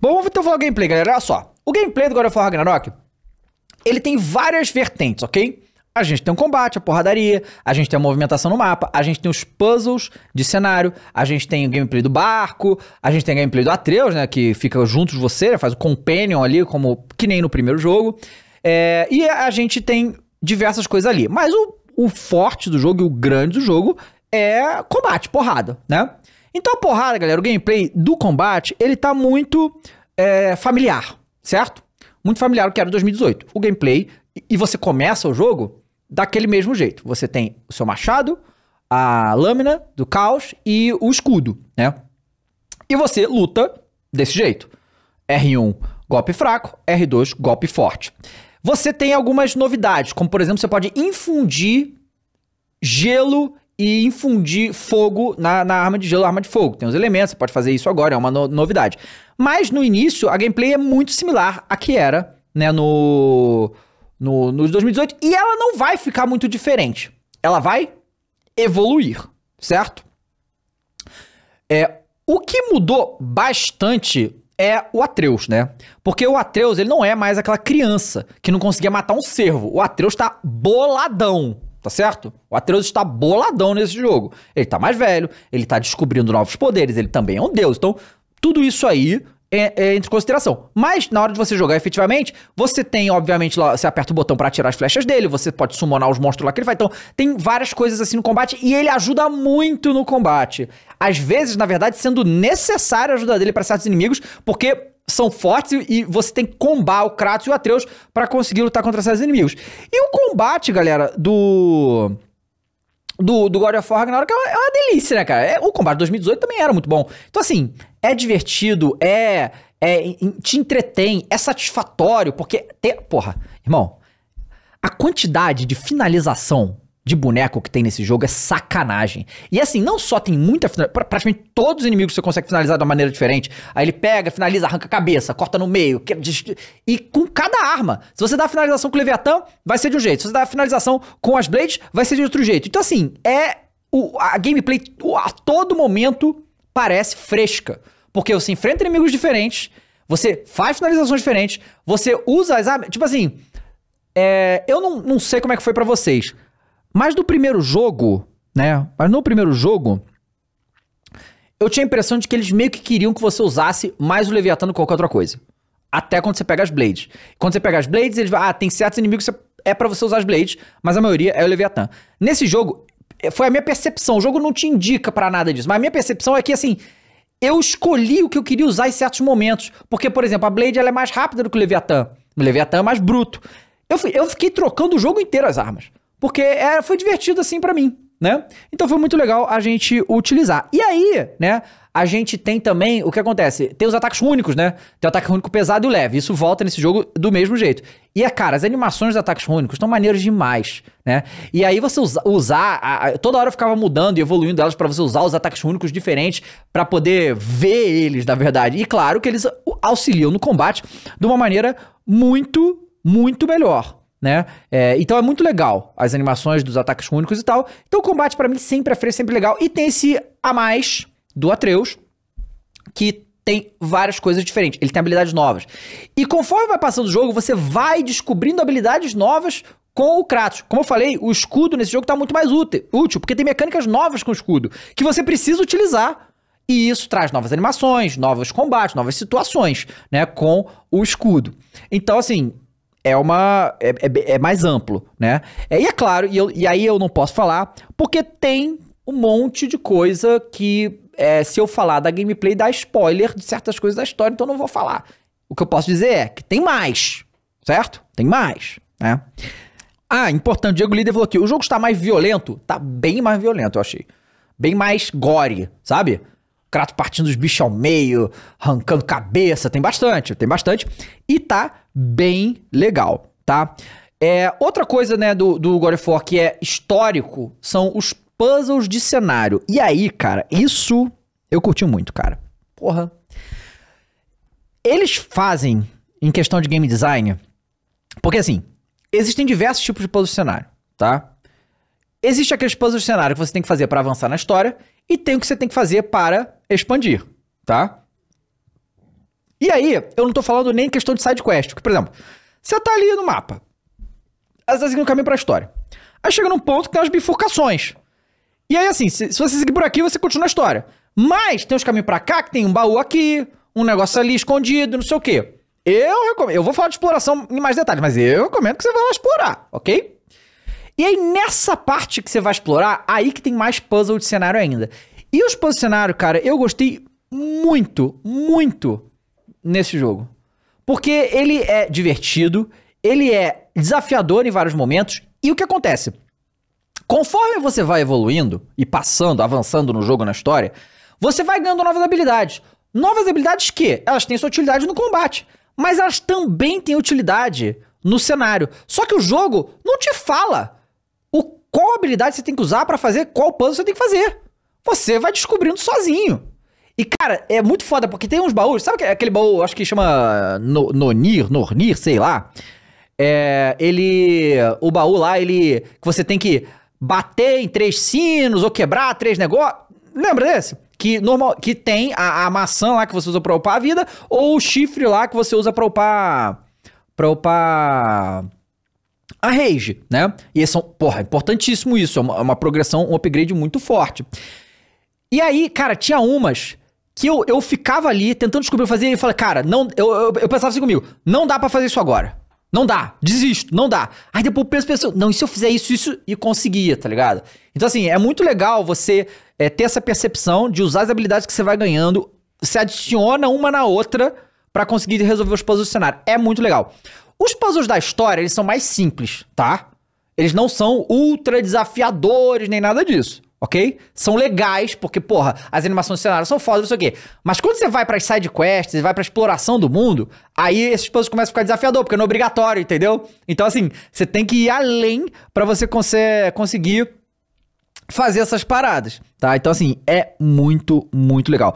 Bom, vamos então falar do gameplay, galera. Olha só. O gameplay do God of War Ragnarok, ele tem várias vertentes, ok? A gente tem um combate, a porradaria, a gente tem a movimentação no mapa, a gente tem os puzzles de cenário, a gente tem o gameplay do barco, a gente tem o gameplay do Atreus, né? Que fica junto de você, né, faz o companion ali, como que nem no primeiro jogo. É, e a gente tem diversas coisas ali. Mas o, o forte do jogo e o grande do jogo é combate, porrada, né? Então, porrada, galera, o gameplay do combate, ele tá muito é, familiar, certo? Muito familiar o que era 2018. O gameplay, e você começa o jogo daquele mesmo jeito. Você tem o seu machado, a lâmina do caos e o escudo, né? E você luta desse jeito. R1, golpe fraco, R2, golpe forte. Você tem algumas novidades, como por exemplo, você pode infundir gelo e infundir fogo na, na arma de gelo, arma de fogo. Tem os elementos, você pode fazer isso agora, é uma no, novidade. Mas no início, a gameplay é muito similar à que era, né, no, no, no 2018. E ela não vai ficar muito diferente. Ela vai evoluir, certo? É, o que mudou bastante é o Atreus, né? Porque o Atreus, ele não é mais aquela criança que não conseguia matar um cervo. O Atreus tá boladão tá certo? O Atreus está boladão nesse jogo. Ele tá mais velho, ele tá descobrindo novos poderes, ele também é um deus. Então, tudo isso aí é, é entre consideração. Mas na hora de você jogar efetivamente, você tem, obviamente, lá, você aperta o botão para tirar as flechas dele, você pode summonar os monstros lá que ele faz. Então, tem várias coisas assim no combate e ele ajuda muito no combate. Às vezes, na verdade, sendo necessário a ajuda dele para certos inimigos, porque são fortes e você tem que combar o Kratos e o Atreus para conseguir lutar contra esses inimigos. E o combate, galera, do do, do God of War Ragnarok é uma, é uma delícia, né, cara? É, o combate de 2018 também era muito bom. Então, assim, é divertido, é, é te entretém, é satisfatório, porque... tem porra, irmão, a quantidade de finalização de boneco que tem nesse jogo é sacanagem. E assim, não só tem muita praticamente todos os inimigos você consegue finalizar de uma maneira diferente. Aí ele pega, finaliza, arranca a cabeça, corta no meio, e com cada arma. Se você dá a finalização com o Leviatã, vai ser de um jeito. Se você dá a finalização com as Blades, vai ser de outro jeito. Então assim, é o, a gameplay a todo momento parece fresca, porque você enfrenta inimigos diferentes, você faz finalizações diferentes, você usa as armas, tipo assim, é, eu não, não sei como é que foi para vocês, mas no primeiro jogo, né? Mas no primeiro jogo, eu tinha a impressão de que eles meio que queriam que você usasse mais o Leviatã do que qualquer outra coisa. Até quando você pega as Blades. Quando você pega as Blades, eles ah, tem certos inimigos que é para você usar as Blades, mas a maioria é o Leviatã. Nesse jogo, é, foi a minha percepção. O jogo não te indica para nada disso, mas a minha percepção é que assim, eu escolhi o que eu queria usar em certos momentos. Porque, por exemplo, a Blade ela é mais rápida do que o Leviatã. O Leviatã é mais bruto. Eu, fui, eu fiquei trocando o jogo inteiro as armas porque era, é, foi divertido assim para mim, né? Então foi muito legal a gente utilizar. E aí, né, a gente tem também o que acontece? Tem os ataques únicos, né? Tem o ataque único pesado e o leve. Isso volta nesse jogo do mesmo jeito. E é, cara, as animações dos ataques únicos estão maneiras demais, né? E aí você usa, usar. A, a, toda hora eu ficava mudando e evoluindo elas para você usar os ataques únicos diferentes para poder ver eles, na verdade. E claro que eles auxiliam no combate de uma maneira muito, muito melhor né? É, então é muito legal as animações dos ataques únicos e tal. Então o combate para mim sempre é freio, sempre legal. E tem esse a mais do Atreus, que tem várias coisas diferentes. Ele tem habilidades novas. E conforme vai passando o jogo, você vai descobrindo habilidades novas com o Kratos. Como eu falei, o escudo nesse jogo tá muito mais útil, útil porque tem mecânicas novas com o escudo que você precisa utilizar. E isso traz novas animações, novos combates, novas situações, né, com o escudo. Então, assim, é uma é, é, é, mais amplo, né? É, e é claro, e, eu, e, aí eu não posso falar, porque tem um monte de coisa que é, se eu falar da gameplay dá spoiler de certas coisas da história, então eu não vou falar. O que eu posso dizer é que tem mais, certo? Tem mais, né? Ah, importante, Diego Líder falou aqui, o jogo está mais violento? Tá bem mais violento, eu achei. Bem mais gore, sabe? Kratos partindo os bichos ao meio, arrancando cabeça, tem bastante, tem bastante. E tá bem legal, tá? É, outra coisa, né, do, do God of War que é histórico são os puzzles de cenário. E aí, cara, isso eu curti muito, cara. Porra. Eles fazem, em questão de game design, porque assim, existem diversos tipos de puzzle de cenário, tá? Existe aqueles puzzles de cenário que você tem que fazer para avançar na história e tem o que você tem que fazer para expandir, tá? E aí, eu não tô falando nem questão de side quest, porque, por exemplo, você tá ali no mapa, você tá seguindo o caminho pra história. Aí chega num ponto que tem umas bifurcações. E aí, assim, se, se você seguir por aqui, você continua a história. Mas tem uns caminhos pra cá que tem um baú aqui, um negócio ali escondido, não sei o quê. Eu recomendo. Eu vou falar de exploração em mais detalhes, mas eu recomendo que você vá lá explorar, ok? E aí, nessa parte que você vai explorar, aí que tem mais puzzle de cenário ainda. E os puzzles de cenário, cara, eu gostei muito, muito nesse jogo. Porque ele é divertido, ele é desafiador em vários momentos. E o que acontece? Conforme você vai evoluindo e passando, avançando no jogo, na história, você vai ganhando novas habilidades. Novas habilidades que elas têm sua utilidade no combate, mas elas também têm utilidade no cenário. Só que o jogo não te fala qual habilidade você tem que usar para fazer qual puzzle você tem que fazer. Você vai descobrindo sozinho. E, cara, é muito foda, porque tem uns baús. Sabe aquele baú, acho que chama Nonir, Nornir, sei lá. É, ele. O baú lá, ele. Que você tem que bater em três sinos ou quebrar três negócios. Lembra desse? que normal que tem a, a, maçã lá que você usa para upar a vida ou o chifre lá que você usa para upar para upar a Rage, né? E são, porra, é importantíssimo isso, é uma, é uma progressão, um upgrade muito forte. E aí, cara, tinha umas que eu, eu ficava ali tentando descobrir, o eu fazia e falei, cara, não, eu, eu, eu, pensava assim comigo, não dá para fazer isso agora. Não dá, desisto, não dá. Aí depois eu penso, penso, não, e se eu fizer isso, isso e conseguia, tá ligado? Então, assim, é muito legal você é, ter essa percepção de usar as habilidades que você vai ganhando, se adiciona uma na outra para conseguir resolver os puzzles do cenário. É muito legal. Os puzzles da história, eles são mais simples, tá? Eles não são ultra desafiadores nem nada disso, ok? São legais, porque, porra, as animações do cenário são foda, não sei o quê. Mas quando você vai pras side quests, vai pra exploração do mundo, aí esses puzzles começam a ficar desafiador, porque não é obrigatório, entendeu? Então, assim, você tem que ir além para você cons conseguir fazer essas paradas, tá? Então, assim, é muito, muito legal.